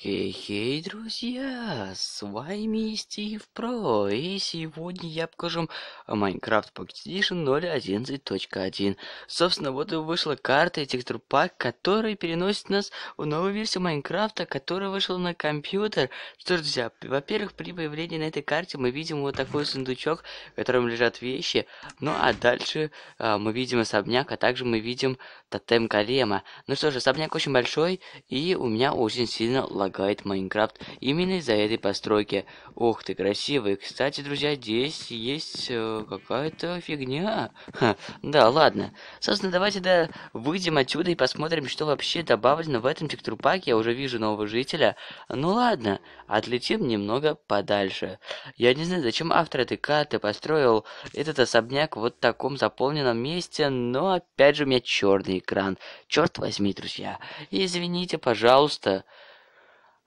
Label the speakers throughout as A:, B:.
A: Хей-хей, друзья, с вами Стив Про, и сегодня я покажу Minecraft Pocket Edition 0.11.1. Собственно, вот и вышла карта и текстур пак, который переносит нас в новую версию Майнкрафта, которая вышла на компьютер. Что ж, друзья, во-первых, при появлении на этой карте мы видим вот такой сундучок, в котором лежат вещи, ну а дальше а, мы видим особняк, а также мы видим тотем голема. Ну что же, особняк очень большой, и у меня очень сильно лагает Майнкрафт именно из-за этой постройки. Ох ты, красивый. Кстати, друзья, здесь есть э, какая-то фигня. Ха, да, ладно. Собственно, давайте да выйдем отсюда и посмотрим, что вообще добавлено в этом текстурпаке. Я уже вижу нового жителя. Ну ладно, отлетим немного подальше. Я не знаю, зачем автор этой карты построил этот особняк вот в таком заполненном месте, но опять же у меня черный экран. Черт возьми, друзья, извините, пожалуйста.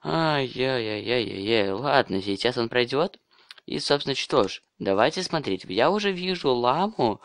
A: Ай-яй-яй-яй-яй, ладно, сейчас он пройдет. И, собственно, что ж, давайте смотреть. Я уже вижу ламу,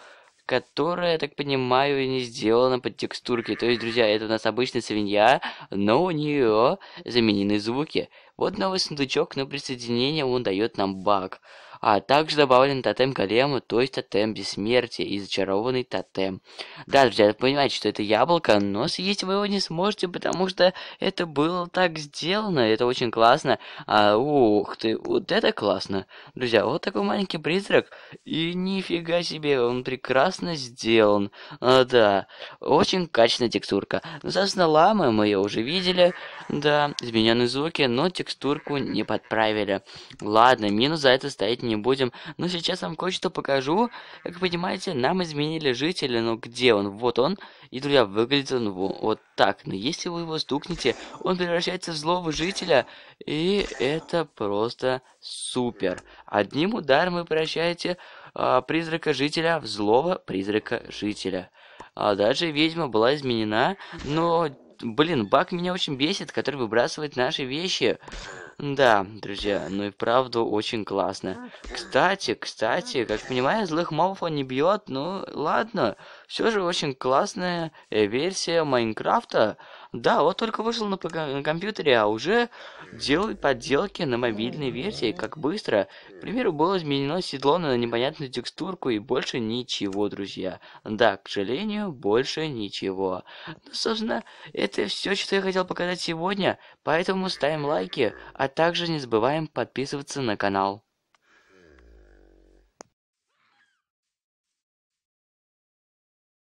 A: которая, я так понимаю, не сделана под текстурки. То есть, друзья, это у нас обычная свинья, но у нее заменены звуки. Вот новый сундучок на присоединение он дает нам баг. А также добавлен тотем голема, то есть тотем бессмертия и зачарованный тотем. Да, друзья, понимаете, что это яблоко, но съесть вы его не сможете, потому что это было так сделано, это очень классно. А, ух ты, вот это классно. Друзья, вот такой маленький призрак, и нифига себе, он прекрасно сделан. А, да, очень качественная текстурка. Ну, собственно, ламы мы ее уже видели, да, измененные звуки, но текстура текстурку не подправили. Ладно, минус за это стоять не будем. Но сейчас вам кое-что покажу. Как понимаете, нам изменили жителя. Но где он? Вот он. И, друзья, выглядит он вот так. Но если вы его стукнете, он превращается в злого жителя. И это просто супер. Одним ударом вы превращаете э, призрака жителя в злого призрака жителя. А даже ведьма была изменена, но блин, баг меня очень бесит, который выбрасывает наши вещи. Да, друзья, ну и правду очень классно. Кстати, кстати, как понимаю, злых мобов он не бьет, ну ладно. Все же очень классная э, версия Майнкрафта. Да, вот только вышел на э, компьютере, а уже делают подделки на мобильной версии, как быстро. К примеру, было изменено седло на непонятную текстурку и больше ничего, друзья. Да, к сожалению, больше ничего. Ну, собственно, это все, что я хотел показать сегодня, поэтому ставим лайки, а также не забываем подписываться на канал.